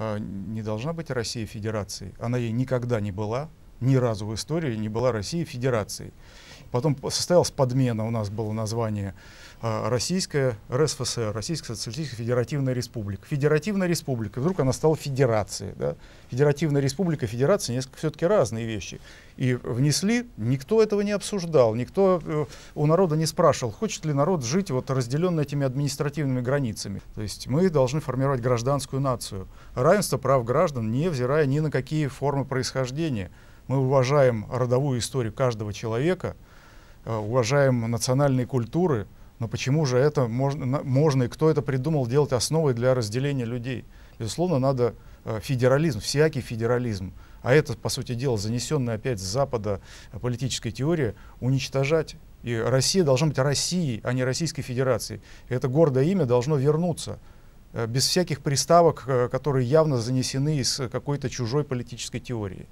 А, не должна быть Россия Федерацией. Она ей никогда не была, ни разу в истории не была Россия Федерацией. Потом состоялась подмена, у нас было название э, Российская РСФСР, Российская Социалистическая Федеративная Республика. Федеративная Республика, вдруг она стала федерацией. Да? Федеративная Республика и Федерация несколько все-таки разные вещи. И внесли, никто этого не обсуждал, никто э, у народа не спрашивал, хочет ли народ жить вот разделенно этими административными границами. То есть мы должны формировать гражданскую нацию. Равенство прав граждан, невзирая ни на какие формы происхождения. Мы уважаем родовую историю каждого человека – Э, уважаем национальные культуры, но почему же это можно, можно и кто это придумал делать основой для разделения людей? Безусловно, надо э, федерализм, всякий федерализм, а это, по сути дела, занесенная опять с Запада политическая теория, уничтожать. И Россия должна быть Россией, а не Российской Федерацией. И это гордое имя должно вернуться э, без всяких приставок, которые явно занесены из какой-то чужой политической теории.